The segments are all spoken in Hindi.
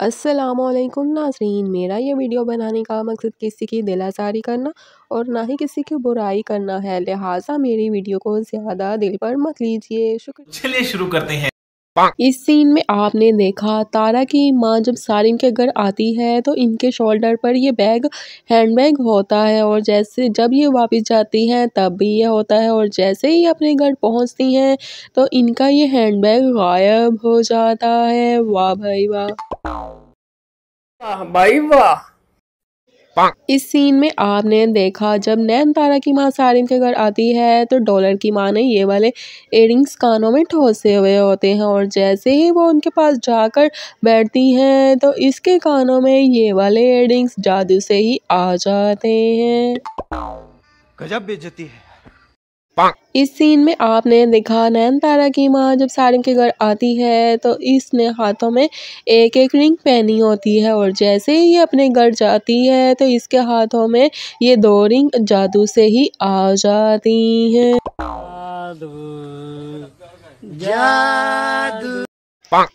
असलकुम नाजरीन मेरा ये वीडियो बनाने का मकसद किसी की दिलासारी करना और ना ही किसी की बुराई करना है लिहाजा मेरी वीडियो को ज़्यादा दिल पर मत लीजिए शुक्रिया चलिए शुरू करते हैं इस सीन में आपने देखा तारा की माँ जब सारिम के घर आती है तो इनके शोल्डर पर ये बैग हैंडबैग होता है और जैसे जब ये वापस जाती हैं तब भी ये होता है और जैसे ही अपने घर पहुँचती हैं तो इनका ये हैंडबैग गायब हो जाता है वाह भाई वाह भाई वाह इस सीन में आपने देखा जब नैन तारा की माँ सारिम के घर आती है तो डॉलर की माँ ने ये वाले एयरिंग्स कानों में ठोसे हुए होते हैं और जैसे ही वो उनके पास जाकर बैठती हैं तो इसके कानों में ये वाले एयरिंग्स जादू से ही आ जाते हैं गजब बेचती है इस सीन में आपने देखा नैन तारा की माँ जब सारिम के घर आती है तो इसने हाथों में एक एक रिंग पहनी होती है और जैसे ही अपने घर जाती है तो इसके हाथों में ये दो रिंग जादू से ही आ जाती हैं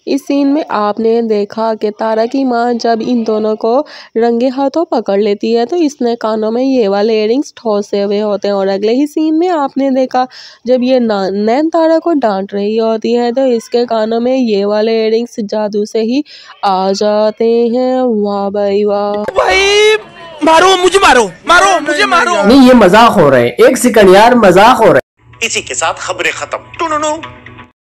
इस सीन में आपने देखा कि तारा की माँ जब इन दोनों को रंगे हाथों पकड़ लेती है तो इसने कानों में ये वाले एयरिंग्स ठोसे हुए होते हैं और अगले ही सीन में आपने देखा जब ये नैन तारा को डांट रही होती है तो इसके कानों में ये वाले एयरिंग्स जादू से ही आ जाते हैं वाह भाई वाह भाई मारो मुझे मारो मारो मुझे मारो नहीं ये मजाक हो रहा है एक सेकंड यार मजाक हो रहा है इसी के साथ खबरें खत्म